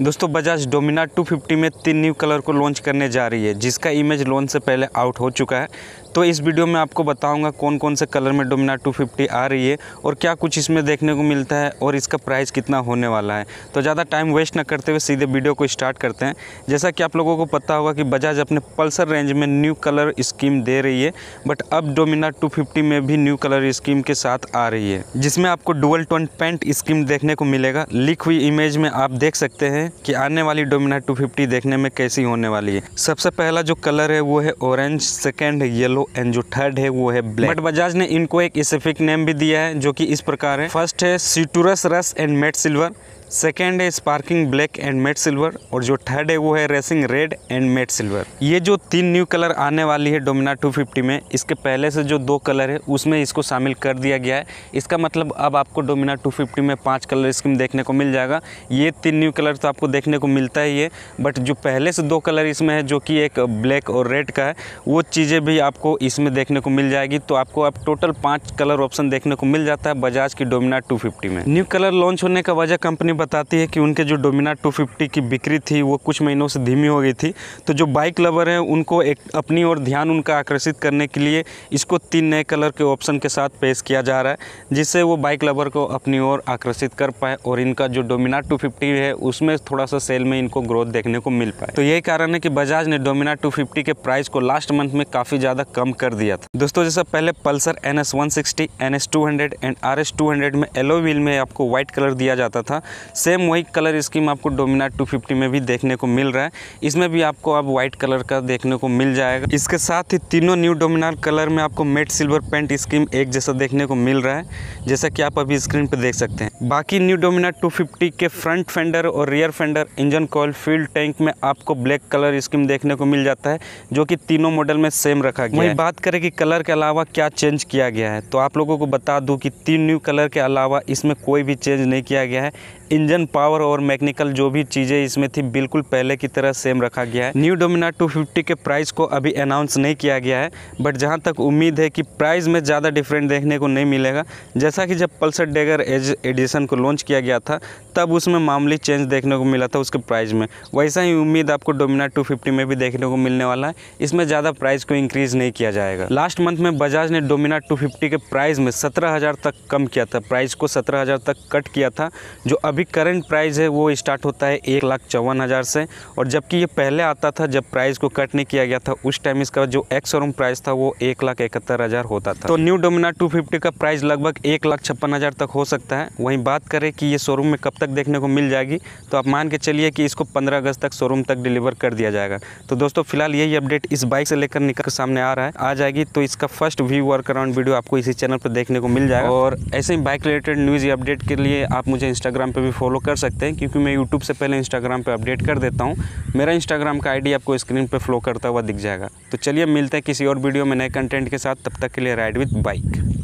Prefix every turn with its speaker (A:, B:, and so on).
A: दोस्तों बजाज डोमिना 250 में तीन न्यू कलर को लॉन्च करने जा रही है जिसका इमेज लॉन्च से पहले आउट हो चुका है तो इस वीडियो में आपको बताऊंगा कौन कौन से कलर में डोमिनार 250 आ रही है और क्या कुछ इसमें देखने को मिलता है और इसका प्राइस कितना होने वाला है तो ज़्यादा टाइम वेस्ट ना करते हुए सीधे वीडियो को स्टार्ट करते हैं जैसा कि आप लोगों को पता होगा कि बजाज अपने पल्सर रेंज में न्यू कलर स्कीम दे रही है बट अब डोमिनार टू में भी न्यू कलर स्कीम के साथ आ रही है जिसमें आपको डुअल टोन पेंट स्कीम देखने को मिलेगा लिख हुई इमेज में आप देख सकते हैं कि आने वाली डोमिनार टू देखने में कैसी होने वाली है सबसे पहला जो कलर है वो है ऑरेंज सेकेंड येलो एंड जो थर्ड है वो है ब्लैक बट बजाज ने इनको एक स्पेसिफिक नेम भी दिया है जो कि इस प्रकार है फर्स्ट है citrus rush and matte silver second है sparkling black and matte silver और जो थर्ड है वो है racing red and matte silver ये जो तीन न्यू कलर आने वाली है डोमिना 250 में इसके पहले से जो दो कलर है उसमें इसको शामिल कर दिया गया है इसका मतलब अब आपको डोमिना 250 में पाँच कलर स्कीम देखने को मिल जाएगा ये तीन न्यू कलर तो आपको देखने को मिलता ही है बट जो पहले से दो कलर इसमें है जो कि एक ब्लैक और रेड का है वो चीज़ें भी आपको इसमें देखने को मिल जाएगी तो आपको अब टोटल पाँच कलर ऑप्शन देखने को मिल जाता है बजाज की डोमिना टू में न्यू कलर लॉन्च होने का वजह कंपनी बताती है कि उनके जो डोमिना 250 की बिक्री थी वो कुछ महीनों से धीमी हो गई थी तो जो बाइक लवर हैं उनको एक अपनी ओर ध्यान उनका आकर्षित करने के लिए इसको तीन नए कलर के ऑप्शन के साथ पेश किया जा रहा है जिससे वो बाइक लवर को अपनी ओर आकर्षित कर पाए और इनका जो डोमिना टू है उसमें थोड़ा सा सेल में इनको ग्रोथ देखने को मिल पाए तो यही कारण है कि बजाज ने डोमिना टू के प्राइस को लास्ट मंथ में काफ़ी ज़्यादा कम कर दिया था दोस्तों जैसा पहले Pulsar N S N S two hundred and R S two hundred में एलो व्हील में आपको व्हाइट कलर दिया जाता था सेम वही कलर स्कीम आपको डोमिनार 250 में भी देखने को मिल रहा है इसमें भी आपको अब व्हाइट कलर का देखने को मिल जाएगा इसके साथ ही तीनों न्यू डोमिनार कलर में आपको मेट सिल्वर पेंट स्कीम एक जैसा देखने को मिल रहा है जैसा कि आप अभी स्क्रीन पर देख सकते हैं बाकी न्यू डोमिनार टू के फ्रंट फेंडर और rear fender engine cowl fuel tank में आपको ब्लैक कलर स्कीम देखने को मिल जाता है जो कि तीनों मॉडल में सेम रखा गया वही बात करें कि कलर के अलावा क्या चेंज किया गया है तो आप लोगों को बता दूं कि तीन न्यू कलर के अलावा इसमें कोई भी चेंज नहीं किया गया है इंजन पावर और मैकेनिकल जो भी चीज़ें इसमें थी बिल्कुल पहले की तरह सेम रखा गया है न्यू डोमिनार 250 के प्राइस को अभी अनाउंस नहीं किया गया है बट जहाँ तक उम्मीद है कि प्राइस में ज़्यादा डिफरेंट देखने को नहीं मिलेगा जैसा कि जब पल्सर डेगर एज एडिशन को लॉन्च किया गया था तब उसमें मामूली चेंज देखने को मिला था उसके प्राइस में वैसा ही उम्मीद आपको डोमिना टू में भी देखने को मिलने वाला है इसमें ज़्यादा प्राइस को इंक्रीज़ नहीं किया जाएगा लास्ट मंथ में बजाज ने डोमिना टू के प्राइस में सत्रह तक कम किया था प्राइस को सत्रह तक कट किया था जो अभी अभी करंट प्राइस है वो स्टार्ट होता है एक लाख चौवन हज़ार से और जबकि ये पहले आता था जब प्राइस को कट नहीं किया गया था उस टाइम इसका जो एक्स शोरूम प्राइस था वो एक लाख इकहत्तर हज़ार होता था तो न्यू डोमिना 250 का प्राइस लगभग एक लाख छप्पन हज़ार तक हो सकता है वहीं बात करें कि ये शोरूम में कब तक देखने को मिल जाएगी तो आप मान के चलिए कि इसको पंद्रह अगस्त तक शोरूम तक डिलीवर कर दिया जाएगा तो दोस्तों फिलहाल यही अपडेट इस बाइक से लेकर निकल सामने आ रहा है आ जाएगी तो इसका first view walk around video आपको इसी चैनल पर देखने को मिल जाएगा और ऐसे ही बाइक रिलेटेड न्यूज़ अपडेट के लिए आप मुझे इंस्टाग्राम पर भी फॉलो कर सकते हैं क्योंकि मैं यूट्यूब से पहले इंस्टाग्राम पर अपडेट कर देता हूँ मेरा इंस्टाग्राम का आईडी आपको स्क्रीन पर फ्लो करता हुआ दिख जाएगा तो चलिए मिलते हैं किसी और वीडियो में नए कंटेंट के साथ तब तक के लिए राइड विथ बाइक